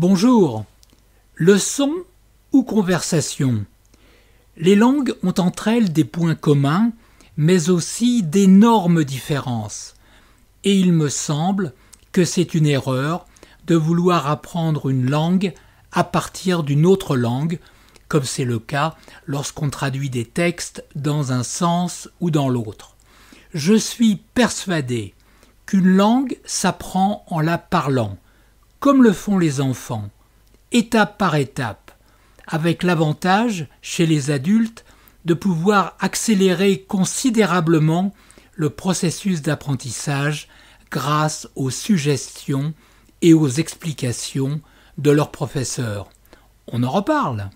Bonjour. Leçon ou conversation Les langues ont entre elles des points communs, mais aussi d'énormes différences. Et il me semble que c'est une erreur de vouloir apprendre une langue à partir d'une autre langue, comme c'est le cas lorsqu'on traduit des textes dans un sens ou dans l'autre. Je suis persuadé qu'une langue s'apprend en la parlant, comme le font les enfants, étape par étape, avec l'avantage, chez les adultes, de pouvoir accélérer considérablement le processus d'apprentissage grâce aux suggestions et aux explications de leurs professeurs. On en reparle.